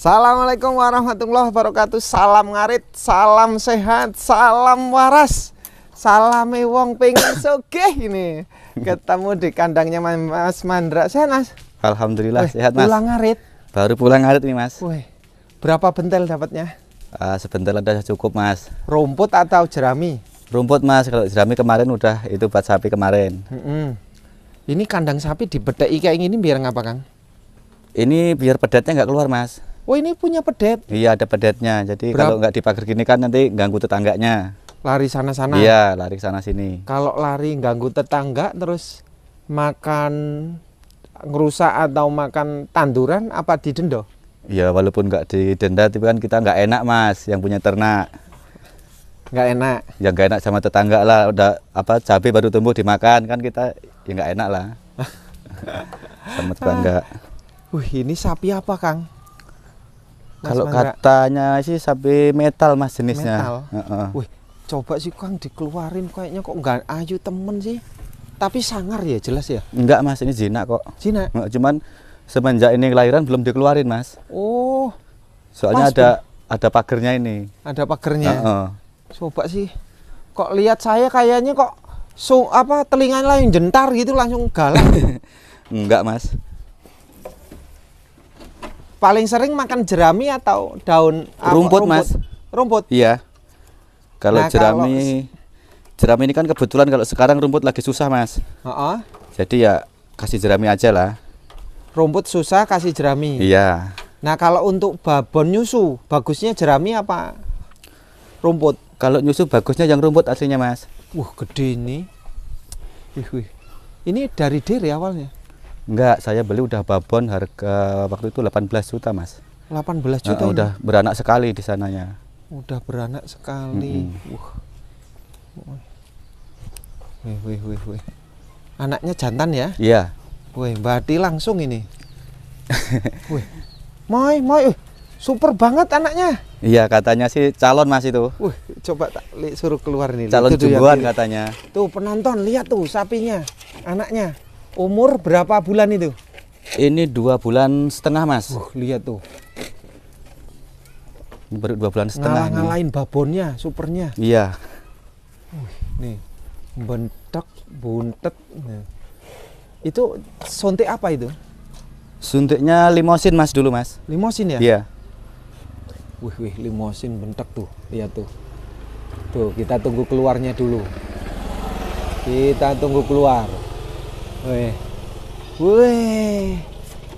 Assalamualaikum warahmatullahi wabarakatuh. Salam ngarit, salam sehat, salam waras. Salam wong pengen sugih ini. Ketemu di kandangnya Mas Mandra. Sehat Mas? Alhamdulillah Weh, sehat Mas. Pulang ngarit. Baru pulang ngarit nih Mas. Weh, berapa bentel dapatnya? Uh, sebentar ada cukup Mas. Rumput atau jerami? Rumput Mas. Kalau jerami kemarin udah itu buat sapi kemarin. Mm -hmm. Ini kandang sapi dibedai kayak gini biar ngapa Kang? Ini biar pedatnya nggak keluar Mas. Oh ini punya pedet? Iya ada pedetnya. Jadi Berapa? kalau nggak dipagar gini kan nanti ganggu tetangganya. Lari sana-sana. Iya lari sana sini. Kalau lari ganggu tetangga terus makan ngerusak atau makan tanduran apa didenda? Iya walaupun nggak didenda tapi kan kita nggak enak mas yang punya ternak. Nggak enak. Ya nggak enak sama tetangga lah udah apa cabai baru tumbuh dimakan kan kita ya nggak enak lah sama tetangga. Wih ini sapi apa kang? Kalau katanya sih sapi metal mas jenisnya. Metal. Uh -uh. Wih, coba sih Kang dikeluarin kayaknya kok nggak ayu temen sih. Tapi sangar ya jelas ya. Enggak mas, ini jinak kok. Jinak. Cuman semenjak ini kelahiran belum dikeluarin mas. Oh. Soalnya ada bang. ada pagernya ini. Ada pagernya. Uh -uh. Coba sih. Kok lihat saya kayaknya kok so apa telinganya lain jentar gitu langsung galak. Enggak mas paling sering makan jerami atau daun ah, rumput, rumput. mas rumput iya kalau nah, jerami kalau... jerami ini kan kebetulan kalau sekarang rumput lagi susah mas uh -uh. jadi ya kasih jerami aja lah rumput susah kasih jerami iya nah kalau untuk babon nyusu bagusnya jerami apa rumput kalau nyusu bagusnya yang rumput aslinya mas wah uh, gede ini wih, ini dari diri ya awalnya Enggak, saya beli udah babon harga waktu itu 18 juta, Mas. 18 juta. ya? udah beranak sekali di sananya. Udah beranak sekali. Mm -hmm. Uh. Wih, wih, wih, wih. Anaknya jantan ya? Iya. Wih, berarti langsung ini. wih. Moy, moy. Super banget anaknya. Iya, katanya sih calon Mas itu. Wih, coba tak suruh keluar nih. Calon jumbuan katanya. Tuh penonton lihat tuh sapinya, anaknya. Umur berapa bulan itu? Ini dua bulan setengah mas. Uh, lihat tuh. baru dua bulan setengah. Ngalah ngalahin ini. babonnya, supernya. Iya. Uh, nih, bentak, buntet. Nah. Itu suntik apa itu? Suntiknya limosin mas dulu mas. Limosin ya? Iya. Wih, wih, limosin bentak tuh, lihat tuh. Tuh, kita tunggu keluarnya dulu. Kita tunggu keluar. Weh. Weh.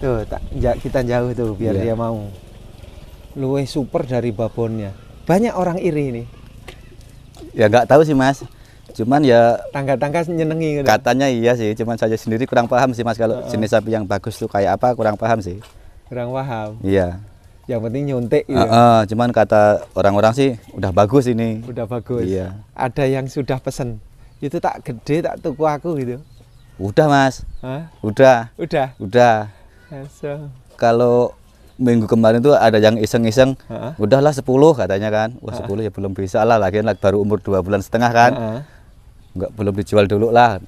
Tuh, tak, kita jauh tuh biar yeah. dia mau. Luwe super dari babonnya. Banyak orang iri ini. Ya nggak tahu sih, Mas. Cuman ya tangga-tangga nyenengi gitu. Katanya iya sih, cuman saja sendiri kurang paham sih, Mas, kalau uh -uh. jenis sapi yang bagus tuh kayak apa, kurang paham sih. Kurang paham. Iya. Yang penting nyuntik gitu. Uh -uh, cuman kata orang-orang sih udah bagus ini. Udah bagus. Iya. Ada yang sudah pesen. Itu tak gede tak tuku aku gitu. Udah mas. Hah? Udah. Udah. Udah. Kalau minggu kemarin tuh ada yang iseng-iseng, udahlah sepuluh katanya kan. Wah sepuluh ya belum bisa lah, lagi baru umur dua bulan setengah kan. Nggak belum dijual dulu lah.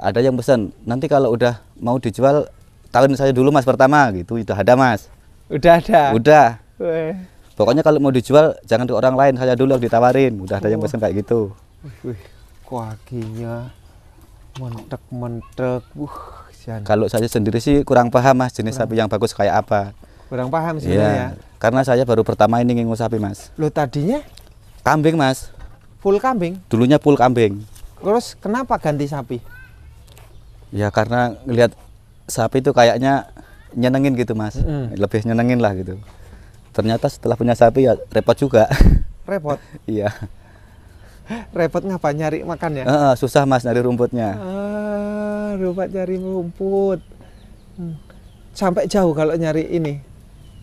Ada yang pesan, nanti kalau udah mau dijual tawarin saya dulu mas pertama gitu, Itu ada mas. Udah ada. Udah. Weh. Pokoknya kalau mau dijual jangan ke orang lain, saya dulu yang ditawarin. Udah ada yang oh. pesan kayak gitu. Wih, kuakinya mentek mentek uh kalau saya sendiri sih kurang paham mas jenis kurang. sapi yang bagus kayak apa kurang paham iya, sih ya, karena saya baru pertama ini ngingus sapi mas lo tadinya kambing mas full kambing dulunya full kambing terus kenapa ganti sapi ya karena ngelihat sapi itu kayaknya nyenengin gitu mas mm lebih nyenengin lah gitu ternyata setelah punya sapi ya repot juga repot iya repot ngapa nyari makan ya? Uh, susah mas nyari rumputnya. Ah, rumput nyari rumput. Hmm. Sampai jauh kalau nyari ini?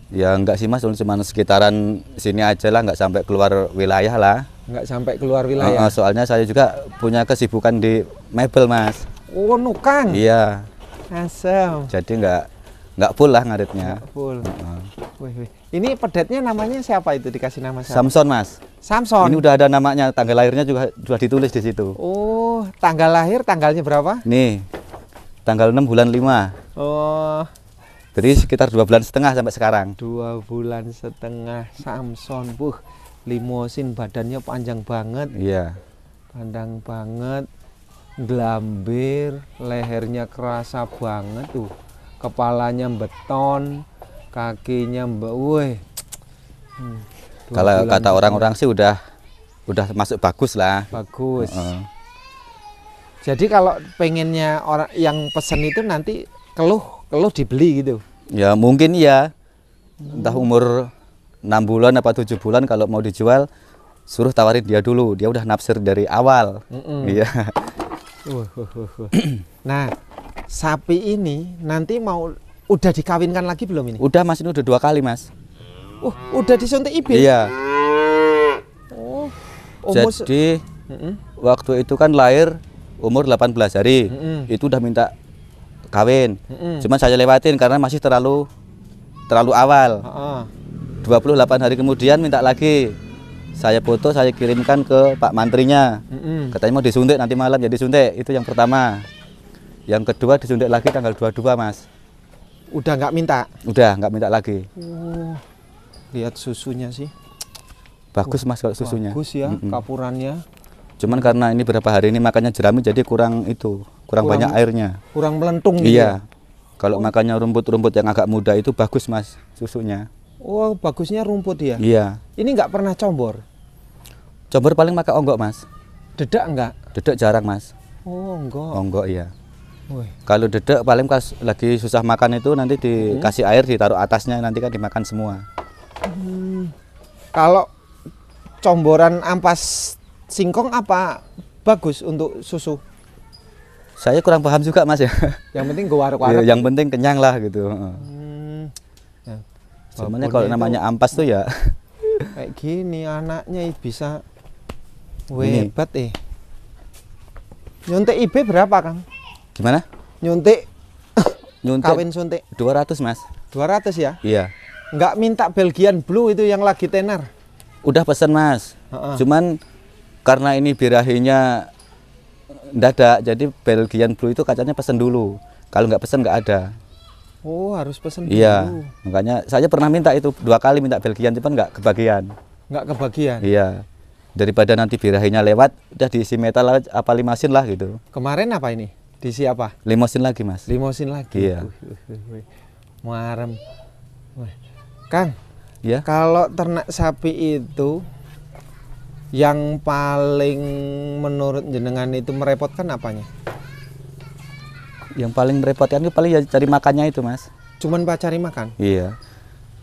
Ya enggak sih mas, cuma sekitaran sini aja lah, enggak sampai keluar wilayah lah. Enggak sampai keluar wilayah? Uh, soalnya saya juga punya kesibukan di mebel mas. Oh nukang? Iya. Asam. Jadi enggak enggak full lah ngaritnya. Enggak full. Uh -uh. Wih, wih. Ini pedetnya namanya siapa itu dikasih nama siapa? Samson mas. Samson. Ini udah ada namanya, tanggal lahirnya juga sudah ditulis di situ. Oh, tanggal lahir tanggalnya berapa? Nih. Tanggal 6 bulan 5. Oh. Jadi sekitar dua bulan setengah sampai sekarang. Dua bulan setengah Samson. Buh, limosin badannya panjang banget. Iya. pandang banget. Gelambir, lehernya kerasa banget tuh. Kepalanya beton, kakinya mbak, Hmm. Kalau bulan kata orang-orang sih udah udah masuk bagus lah. Bagus. Uh -uh. Jadi kalau pengennya orang yang pesen itu nanti keluh keluh dibeli gitu. Ya mungkin ya. Entah umur enam bulan apa tujuh bulan kalau mau dijual suruh tawarin dia dulu. Dia udah nafsir dari awal. Iya. Mm -mm. nah, sapi ini nanti mau udah dikawinkan lagi belum ini? Udah Mas, ini udah dua kali Mas oh, udah disuntik IB? Iya. Oh. Umur Jadi mm -mm. waktu itu kan lahir umur 18 hari. Mm -mm. Itu udah minta kawin. Mm -mm. Cuman saya lewatin karena masih terlalu terlalu awal. Uh -uh. 28 hari kemudian minta lagi. Saya foto, saya kirimkan ke Pak Mantrinya. Mm -mm. Katanya mau disuntik nanti malam jadi ya suntik. Itu yang pertama. Yang kedua disuntik lagi tanggal 22, Mas. Udah nggak minta? Udah nggak minta lagi. Oh lihat susunya sih bagus mas kalau susunya bagus ya mm -hmm. kapurannya cuman karena ini berapa hari ini makannya jerami jadi kurang itu kurang, kurang banyak airnya kurang melentung gitu iya gitu. kalau oh. makannya rumput-rumput yang agak muda itu bagus mas susunya oh bagusnya rumput ya iya ini nggak pernah combor combor paling pakai onggok mas dedak enggak dedak jarang mas oh onggok onggok iya kalau dedek paling pas lagi susah makan itu nanti dikasih hmm. air ditaruh atasnya nanti kan dimakan semua Hmm, kalau comboran ampas singkong apa bagus untuk susu? Saya kurang paham juga mas ya. Yang penting gue warak Ya, yang penting kenyang lah gitu. Hmm. Ya. Sebenarnya kalau namanya ampas tuh ya. Kayak gini anaknya bisa hebat eh. Nyuntik IB berapa kang? Gimana? Nyuntik. Nyuntik. Kawin suntik. 200 mas. 200 ya? Iya nggak minta Belgian Blue itu yang lagi tenar udah pesen mas uh -uh. cuman karena ini birahinya dadak jadi Belgian Blue itu kacanya pesen dulu kalau nggak pesen nggak ada oh harus pesen iya makanya saya pernah minta itu dua kali minta Belgian cuman nggak kebagian nggak kebagian iya daripada nanti birahinya lewat udah diisi metal apa limasin lah gitu kemarin apa ini diisi apa limosin lagi mas limosin lagi iya Muarem. Wah. Kang, ya. Kalau ternak sapi itu yang paling menurut jenengan itu merepotkan apanya? Yang paling merepotkan itu paling ya cari makannya itu, Mas. Cuman Pak cari makan? Iya.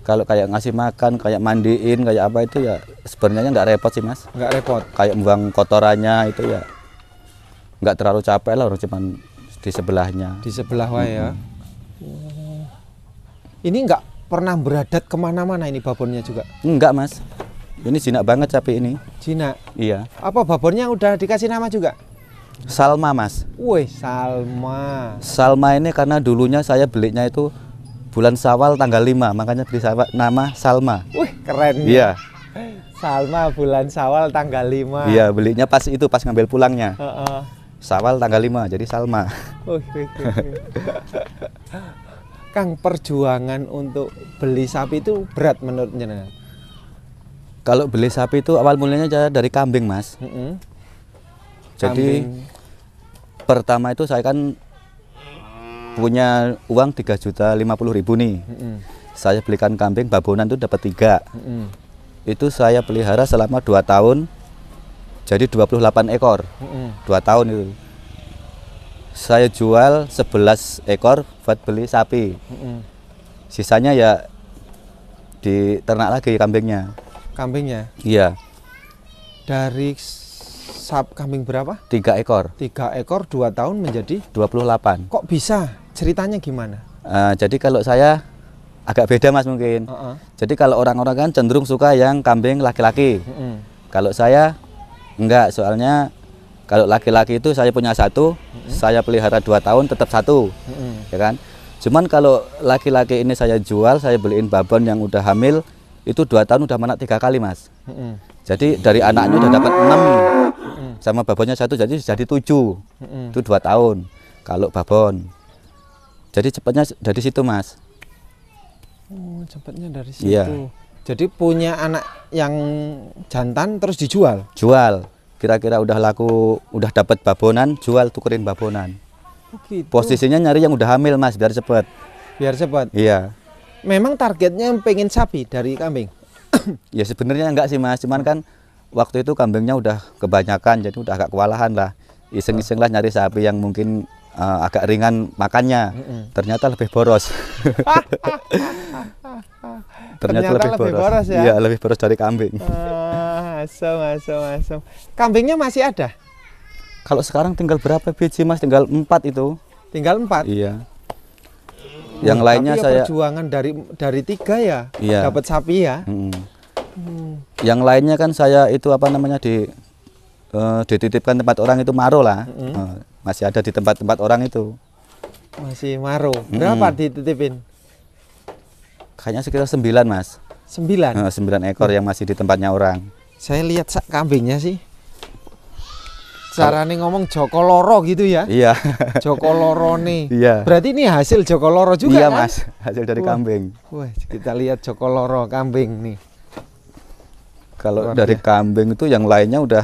Kalau kayak ngasih makan, kayak mandiin, kayak apa itu ya sebenarnya nggak repot sih, Mas. Nggak repot. Kayak buang kotorannya itu ya nggak terlalu capek lah orang cuman di sebelahnya. Di sebelah mm -hmm. ya. Ini nggak pernah beradat kemana-mana ini babonnya juga? Enggak mas, ini jinak banget cabai ini. Jinak? Iya. Apa babonnya udah dikasih nama juga? Salma mas. Wih Salma. Salma ini karena dulunya saya belinya itu bulan Sawal tanggal 5, makanya beli nama Salma. Wih keren. Ya. Iya. Salma bulan Sawal tanggal 5. Iya, belinya pas itu pas ngambil pulangnya. Uh -uh. Sawal tanggal 5, jadi Salma. Kang perjuangan untuk beli sapi itu berat menurut jenengan? Kalau beli sapi itu awal mulanya dari kambing mas. Mm -hmm. Jadi kambing. pertama itu saya kan punya uang tiga juta lima puluh ribu nih. Mm -hmm. Saya belikan kambing babonan itu dapat tiga. Mm -hmm. Itu saya pelihara selama dua tahun. Jadi 28 ekor. Mm -hmm. Dua tahun itu saya jual 11 ekor buat beli sapi. Sisanya ya di ternak lagi kambingnya. Kambingnya? Iya. Dari sap kambing berapa? Tiga ekor. Tiga ekor dua tahun menjadi? 28. Kok bisa? Ceritanya gimana? Uh, jadi kalau saya agak beda mas mungkin. Uh -uh. Jadi kalau orang-orang kan cenderung suka yang kambing laki-laki. Uh -uh. Kalau saya enggak, soalnya kalau laki-laki itu saya punya satu, hmm. saya pelihara dua tahun tetap satu, hmm. ya kan? Cuman kalau laki-laki ini saya jual, saya beliin babon yang udah hamil, itu dua tahun udah menak tiga kali mas. Hmm. Jadi dari anaknya udah dapat enam, hmm. sama babonnya satu jadi jadi tujuh, hmm. itu dua tahun kalau babon. Jadi cepatnya dari situ mas. Oh, cepatnya dari iya. situ. Iya. Jadi punya anak yang jantan terus dijual? Jual kira-kira udah laku udah dapat babonan jual tukerin babonan oh, gitu. posisinya nyari yang udah hamil mas biar cepet biar cepet iya memang targetnya pengen sapi dari kambing ya sebenarnya enggak sih mas cuman kan waktu itu kambingnya udah kebanyakan jadi udah agak kewalahan lah iseng-iseng lah nyari sapi yang mungkin uh, agak ringan makannya ternyata lebih boros Ternyata, Ternyata lebih, lebih boros. ya. Iya, lebih boros dari kambing. Ah, asum, asum, asum. Kambingnya masih ada? Kalau sekarang tinggal berapa biji Mas? Tinggal empat itu. Tinggal empat. Iya. Yang lainnya ya saya perjuangan dari dari tiga ya iya. dapat sapi ya. Hmm. Hmm. Yang lainnya kan saya itu apa namanya di uh, dititipkan tempat orang itu maro lah. Hmm. Uh, masih ada di tempat-tempat orang itu. Masih maro. Berapa hmm. dititipin? hanya sekitar sembilan mas 9? Sembilan ekor yang masih di tempatnya orang saya lihat sak kambingnya sih caranya ngomong Joko Loro gitu ya. Iya. Joko Loro nih. Iya. Berarti ini hasil Joko Loro juga iya, kan? Iya, Mas. Hasil dari Wah. kambing. Wah, kita lihat Joko Loro kambing nih. Kalau Luar dari ya. kambing itu yang lainnya udah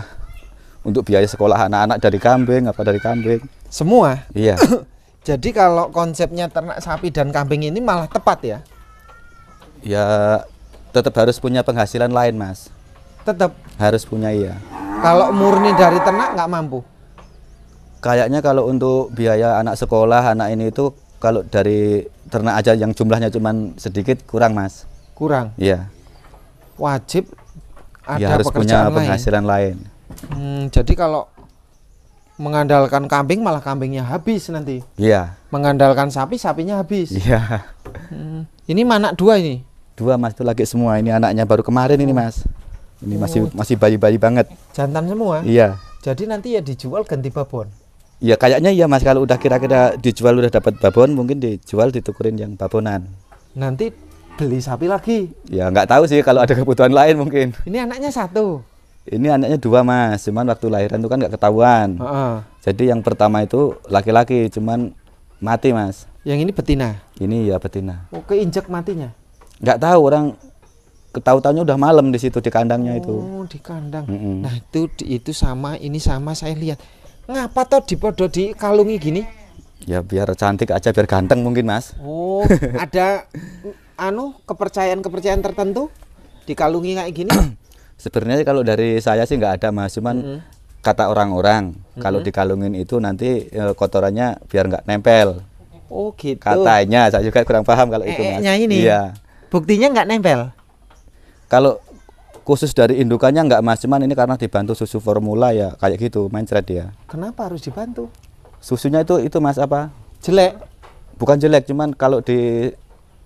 untuk biaya sekolah anak-anak dari kambing apa dari kambing. Semua? Iya. Jadi kalau konsepnya ternak sapi dan kambing ini malah tepat ya? Ya tetap harus punya penghasilan lain mas. Tetap harus punya iya. Kalau murni dari ternak nggak mampu. Kayaknya kalau untuk biaya anak sekolah anak ini itu kalau dari ternak aja yang jumlahnya cuman sedikit kurang mas. Kurang. Iya. Wajib ya, ada ya, harus punya lain. penghasilan lain. Hmm, jadi kalau mengandalkan kambing malah kambingnya habis nanti. Iya. Mengandalkan sapi sapinya habis. Iya. Hmm, ini mana dua ini? dua mas itu lagi semua ini anaknya baru kemarin ini mas ini masih oh. masih bayi-bayi banget jantan semua iya jadi nanti ya dijual ganti babon ya kayaknya iya mas kalau udah kira-kira dijual udah dapat babon mungkin dijual ditukurin yang babonan nanti beli sapi lagi ya nggak tahu sih kalau ada kebutuhan lain mungkin ini anaknya satu ini anaknya dua mas cuman waktu lahiran itu kan nggak ketahuan uh -uh. jadi yang pertama itu laki-laki cuman mati mas yang ini betina ini ya betina oke oh, injek matinya nggak tahu orang ketahu tahunya udah malam di situ di kandangnya oh, nah, itu. di kandang. Mm -hmm. Nah, itu itu sama ini sama saya lihat. Ngapa toh dipodo di kalungi gini? Ya biar cantik aja, biar ganteng mungkin, Mas. Oh, ada anu kepercayaan-kepercayaan tertentu di kalungi kayak gini? Sebenarnya kalau dari saya sih nggak ada, Mas. Cuman mm -hmm. kata orang-orang, kalau mm -hmm. dikalungin itu nanti e, kotorannya biar nggak nempel. Oh, gitu. Katanya, saya juga kurang paham kalau e -e itu, Mas. ini. Iya buktinya nggak nempel kalau khusus dari indukannya nggak mas cuman ini karena dibantu susu formula ya kayak gitu mencret dia ya. kenapa harus dibantu susunya itu itu mas apa jelek bukan jelek cuman kalau di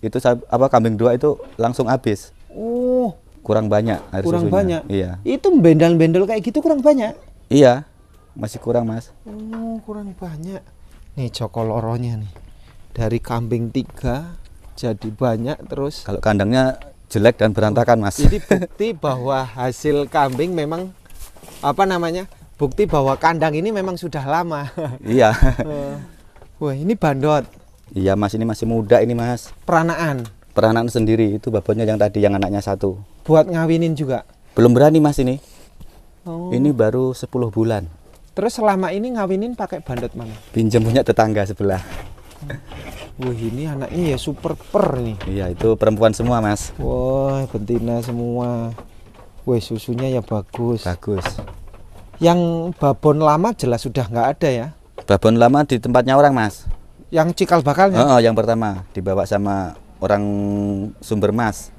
itu apa kambing dua itu langsung habis oh kurang banyak air kurang susunya. banyak iya itu bendel-bendel kayak gitu kurang banyak iya masih kurang mas oh kurang banyak nih cokoloronya nih dari kambing tiga jadi banyak terus kalau kandangnya jelek dan berantakan mas jadi bukti bahwa hasil kambing memang apa namanya bukti bahwa kandang ini memang sudah lama iya eh, wah ini bandot iya mas ini masih muda ini mas peranaan peranaan sendiri itu babonnya yang tadi yang anaknya satu buat ngawinin juga belum berani mas ini oh. ini baru 10 bulan terus selama ini ngawinin pakai bandot mana pinjam punya tetangga sebelah oh. Wah ini anaknya ya super per nih. Iya itu perempuan semua mas. Wah betina semua. Wah susunya ya bagus. Bagus. Yang babon lama jelas sudah nggak ada ya. Babon lama di tempatnya orang mas. Yang cikal bakalnya? Oh, oh yang pertama dibawa sama orang sumber mas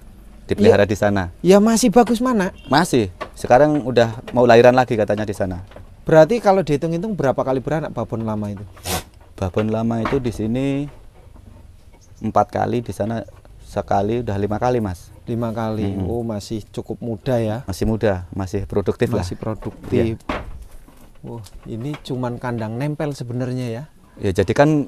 dipelihara ya, di sana. Ya masih bagus mana? Masih. Sekarang udah mau lahiran lagi katanya di sana. Berarti kalau dihitung-hitung berapa kali beranak babon lama itu? Babon lama itu di sini empat kali di sana sekali udah lima kali mas lima kali -hmm. oh masih cukup muda ya masih muda masih produktif masih lah. produktif ya. ini cuman kandang nempel sebenarnya ya ya jadi kan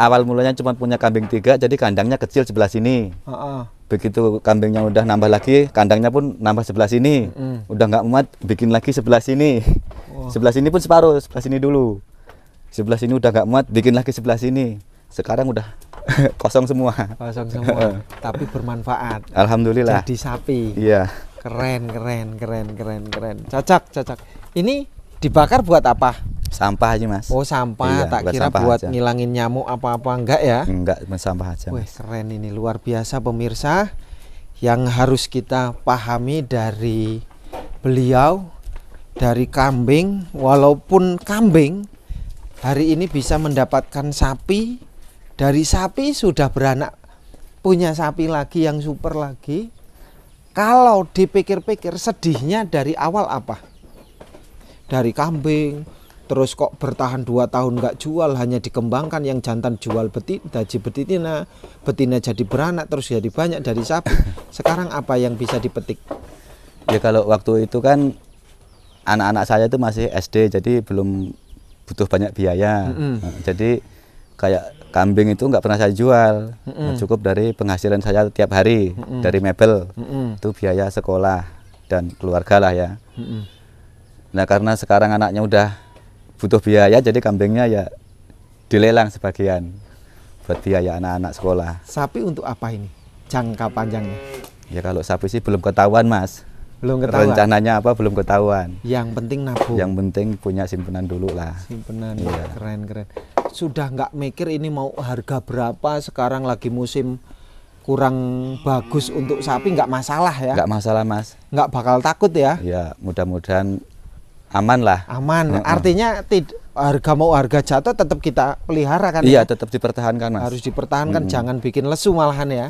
awal mulanya cuma punya kambing tiga jadi kandangnya kecil sebelah sini uh -uh. begitu kambingnya udah nambah lagi kandangnya pun nambah sebelah sini mm. udah nggak muat bikin lagi sebelah sini wow. sebelah sini pun separuh sebelah sini dulu sebelah sini udah nggak muat bikin lagi sebelah sini sekarang udah kosong semua kosong semua eh. tapi bermanfaat alhamdulillah jadi sapi iya keren keren keren keren keren cocok cocok ini dibakar buat apa sampah aja mas oh sampah iya, tak buat kira sampah buat aja. ngilangin nyamuk apa apa enggak ya enggak sampah aja wah keren ini luar biasa pemirsa yang harus kita pahami dari beliau dari kambing walaupun kambing hari ini bisa mendapatkan sapi dari sapi sudah beranak punya sapi lagi yang super lagi kalau dipikir-pikir sedihnya dari awal apa dari kambing terus kok bertahan dua tahun nggak jual hanya dikembangkan yang jantan jual betina daji betina betina jadi beranak terus jadi banyak dari sapi sekarang apa yang bisa dipetik ya kalau waktu itu kan anak-anak saya itu masih SD jadi belum butuh banyak biaya mm -hmm. jadi kayak kambing itu nggak pernah saya jual mm -mm. cukup dari penghasilan saya tiap hari mm -mm. dari mebel mm -mm. itu biaya sekolah dan keluarga lah ya mm -mm. nah karena sekarang anaknya udah butuh biaya jadi kambingnya ya dilelang sebagian buat biaya anak-anak sekolah sapi untuk apa ini jangka panjangnya ya kalau sapi sih belum ketahuan mas belum ketahuan rencananya apa belum ketahuan yang penting nabung yang penting punya simpenan dulu lah simpenan iya. keren keren sudah nggak mikir ini mau harga berapa sekarang lagi musim kurang bagus untuk sapi nggak masalah ya nggak masalah mas nggak bakal takut ya ya mudah-mudahan aman lah aman mm artinya harga mau harga jatuh tetap kita pelihara kan iya ya? tetap dipertahankan mas harus dipertahankan mm -hmm. jangan bikin lesu malahan ya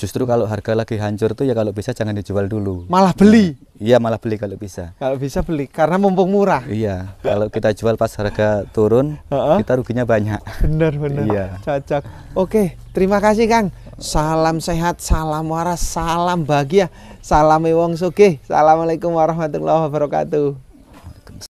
Justru kalau harga lagi hancur tuh ya kalau bisa jangan dijual dulu. Malah beli. Ya. Iya, malah beli kalau bisa. Kalau bisa beli karena mumpung murah. Iya, kalau kita jual pas harga turun, kita ruginya banyak. Benar, benar. Iya. Cocok. Oke, terima kasih Kang. Salam sehat, salam waras, salam bahagia, salam wong sugih. Assalamualaikum warahmatullahi wabarakatuh.